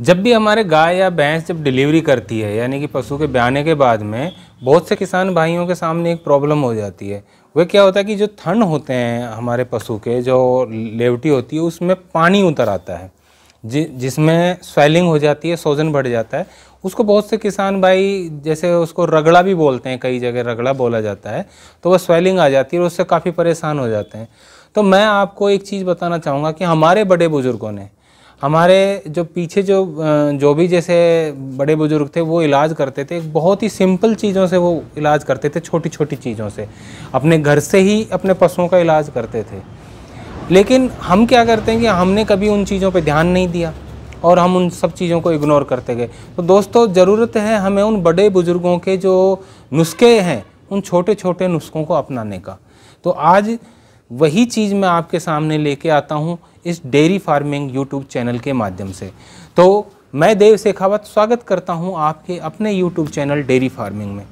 जब भी हमारे गाय या भैंस जब डिलीवरी करती है यानी कि पशु के ब्याने के बाद में बहुत से किसान भाइयों के सामने एक प्रॉब्लम हो जाती है वह क्या होता है कि जो थन होते हैं हमारे पशु के जो लेवटी होती है उसमें पानी उतर आता है जि जिसमें स्वेलिंग हो जाती है सोजन बढ़ जाता है उसको बहुत से किसान भाई जैसे उसको रगड़ा भी बोलते हैं कई जगह रगड़ा बोला जाता है तो वह स्वेलिंग आ जाती है और उससे काफ़ी परेशान हो जाते हैं तो मैं आपको एक चीज़ बताना चाहूँगा कि हमारे बड़े बुज़ुर्गों ने हमारे जो पीछे जो जो भी जैसे बड़े बुजुर्ग थे वो इलाज करते थे बहुत ही सिंपल चीज़ों से वो इलाज करते थे छोटी छोटी चीज़ों से अपने घर से ही अपने पशुओं का इलाज करते थे लेकिन हम क्या करते हैं कि हमने कभी उन चीज़ों पर ध्यान नहीं दिया और हम उन सब चीज़ों को इग्नोर करते गए तो दोस्तों ज़रूरत है हमें उन बड़े बुज़ुर्गों के जो नुस्खे हैं उन छोटे छोटे नुस्खों को अपनाने का तो आज वही चीज़ मैं आपके सामने लेके आता हूँ इस डेयरी फार्मिंग यूट्यूब चैनल के माध्यम से तो मैं देव शेखावत स्वागत करता हूं आपके अपने यूट्यूब चैनल डेयरी फार्मिंग में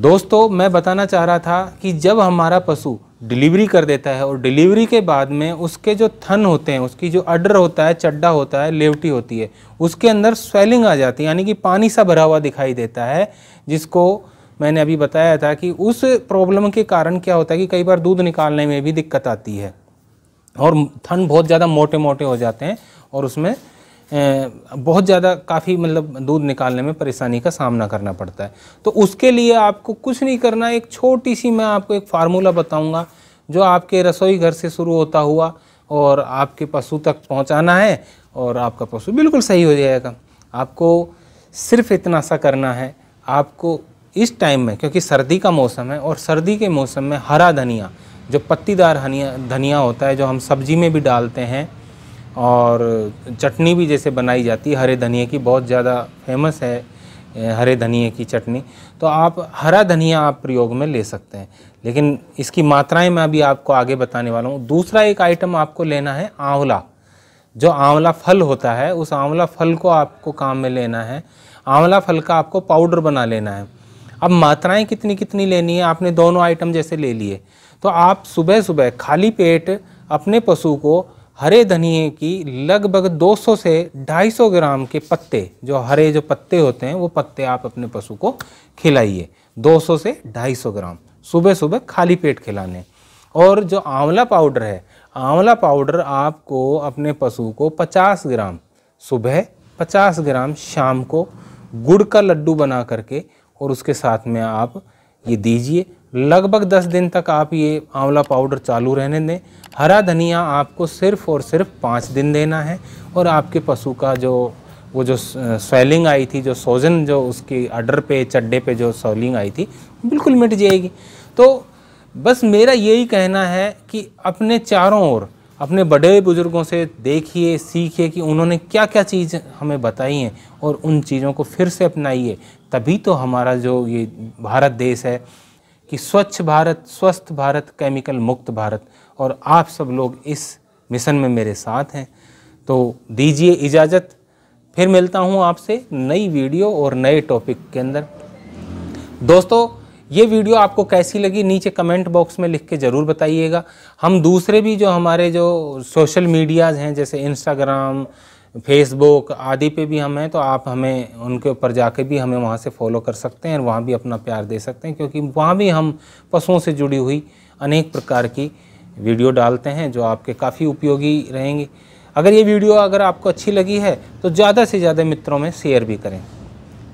दोस्तों मैं बताना चाह रहा था कि जब हमारा पशु डिलीवरी कर देता है और डिलीवरी के बाद में उसके जो थन होते हैं उसकी जो अडर होता है चड्डा होता है लेवटी होती है उसके अंदर स्वेलिंग आ जाती है यानी कि पानी सा भरा हुआ दिखाई देता है जिसको मैंने अभी बताया था कि उस प्रॉब्लम के कारण क्या होता है कि कई बार दूध निकालने में भी दिक्कत आती है और थन बहुत ज़्यादा मोटे मोटे हो जाते हैं और उसमें बहुत ज़्यादा काफ़ी मतलब दूध निकालने में परेशानी का सामना करना पड़ता है तो उसके लिए आपको कुछ नहीं करना एक छोटी सी मैं आपको एक फार्मूला बताऊंगा जो आपके रसोई घर से शुरू होता हुआ और आपके पशु तक पहुंचाना है और आपका पशु बिल्कुल सही हो जाएगा आपको सिर्फ इतना सा करना है आपको इस टाइम में क्योंकि सर्दी का मौसम है और सर्दी के मौसम में हरा धनिया जो पत्तीदार धनिया धनिया होता है जो हम सब्जी में भी डालते हैं और चटनी भी जैसे बनाई जाती है हरे धनिए की बहुत ज़्यादा फेमस है हरे धनिए की चटनी तो आप हरा धनिया आप प्रयोग में ले सकते हैं लेकिन इसकी मात्राएं मैं अभी आपको आगे बताने वाला हूँ दूसरा एक आइटम आपको लेना है आंवला जो आंवला फल होता है उस आंवला फल को आपको काम में लेना है आंवला फल का आपको पाउडर बना लेना है अब मात्राएं कितनी कितनी लेनी है आपने दोनों आइटम जैसे ले लिए तो आप सुबह सुबह खाली पेट अपने पशु को हरे धनिए की लगभग 200 से 250 ग्राम के पत्ते जो हरे जो पत्ते होते हैं वो पत्ते आप अपने पशु को खिलाइए 200 से 250 ग्राम सुबह सुबह खाली पेट खिलाने और जो आंवला पाउडर है आंवला पाउडर आपको अपने पशु को 50 ग्राम सुबह 50 ग्राम शाम को गुड़ का लड्डू बना करके और उसके साथ में आप ये दीजिए लगभग दस दिन तक आप ये आंवला पाउडर चालू रहने दें हरा धनिया आपको सिर्फ और सिर्फ पाँच दिन देना है और आपके पशु का जो वो जो स्वेलिंग आई थी जो सोजन जो उसके अडर पे चड्डे पे जो सोलिंग आई थी बिल्कुल मिट जाएगी तो बस मेरा यही कहना है कि अपने चारों ओर अपने बड़े बुज़ुर्गों से देखिए सीखिए कि उन्होंने क्या क्या चीज़ हमें बताई हैं और उन चीज़ों को फिर से अपनाइए तभी तो हमारा जो ये भारत देश है कि स्वच्छ भारत स्वस्थ भारत केमिकल मुक्त भारत और आप सब लोग इस मिशन में मेरे साथ हैं तो दीजिए इजाज़त फिर मिलता हूँ आपसे नई वीडियो और नए टॉपिक के अंदर दोस्तों ये वीडियो आपको कैसी लगी नीचे कमेंट बॉक्स में लिख के ज़रूर बताइएगा हम दूसरे भी जो हमारे जो सोशल मीडियाज़ हैं जैसे इंस्टाग्राम फेसबुक आदि पे भी हम हैं तो आप हमें उनके ऊपर जाके भी हमें वहाँ से फॉलो कर सकते हैं और वहाँ भी अपना प्यार दे सकते हैं क्योंकि वहाँ भी हम पशुओं से जुड़ी हुई अनेक प्रकार की वीडियो डालते हैं जो आपके काफ़ी उपयोगी रहेंगी अगर ये वीडियो अगर आपको अच्छी लगी है तो ज़्यादा से ज़्यादा मित्रों में शेयर भी करें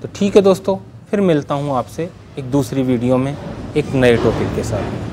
तो ठीक है दोस्तों फिर मिलता हूँ आपसे एक दूसरी वीडियो में एक नए टॉपिक के साथ